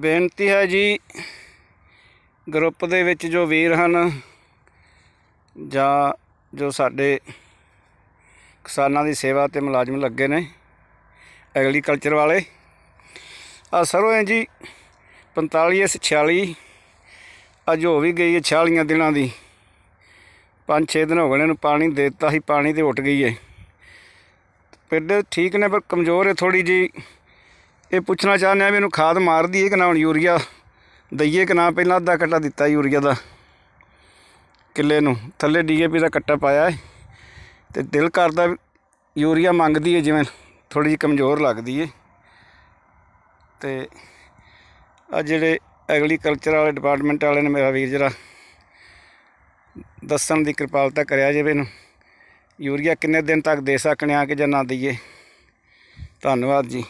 ਬੇਨਤੀ ਹੈ ਜੀ ਗਰੁੱਪ ਦੇ ਵਿੱਚ ਜੋ ਵੀਰ ਹਨ ਜਾਂ ਜੋ ਸਾਡੇ ਕਿਸਾਨਾਂ ਦੀ ਸੇਵਾ ਤੇ ਮੁਲਾਜ਼ਮ ਲੱਗੇ ਨੇ ਐਗਰੀਕਲਚਰ ਵਾਲੇ ਆ ਸਰੋਂ ਹੈ ਜੀ 45 46 ਅੱਜ ਹੋ ਵੀ ਗਈ ਹੈ 46 ਦਿਨਾਂ ਦੀ 5-6 ਦਿਨ ਹੋ ਗਏ ਨੇ ਪਾਣੀ ਦਿੱਤਾ ਸੀ ਪਾਣੀ ਤੇ ਉੱਟ ਗਈ ਹੈ ਪਿੰਡ ਠੀਕ ਨੇ ਪਰ ਕਮਜ਼ੋਰ ਹੈ ਥੋੜੀ ਜੀ ਇਹ ਪੁੱਛਣਾ ਚਾਹੁੰਦੇ ਆ ਵੀ ਇਹਨੂੰ ਖਾਦ ਮਾਰ ਦਈਏ ਕਿ ਨਾ ਹੁਣ ਯੂਰੀਆ ਦਈਏ ਕਿ ਨਾ ਪਹਿਲਾਂ ਅੱਧਾ ਕੱਟਾ ਦਿੱਤਾ ਯੂਰੀਆ ਦਾ ਕਿੱਲੇ ਨੂੰ ਥੱਲੇ ਡੀਏਪੀ ਦਾ ਕੱਟਾ ਪਾਇਆ ਹੈ ਤੇ ਦਿਲ ਕਰਦਾ ਯੂਰੀਆ ਮੰਗਦੀ ਹੈ ਜਿਵੇਂ ਥੋੜੀ ਜਿਹੀ ਕਮਜ਼ੋਰ ਲੱਗਦੀ ਹੈ ਤੇ ਆ ਜਿਹੜੇ ਐਗਰੀਕਲਚਰ ਵਾਲੇ ਡਿਪਾਰਟਮੈਂਟ ਵਾਲੇ ਨੇ ਮੇਰਾ ਵੀਰ ਜਰਾ ਦੱਸਣ ਦੀ ਕਿਰਪਾਲਤਾ ਕਰਿਆ ਜੇ ਇਹਨੂੰ ਯੂਰੀਆ ਕਿੰਨੇ ਦਿਨ ਤੱਕ ਦੇ ਸਕਣਿਆ ਕਿ ਜਾਂ ਨਾ ਦਈਏ ਧੰਨਵਾਦ ਜੀ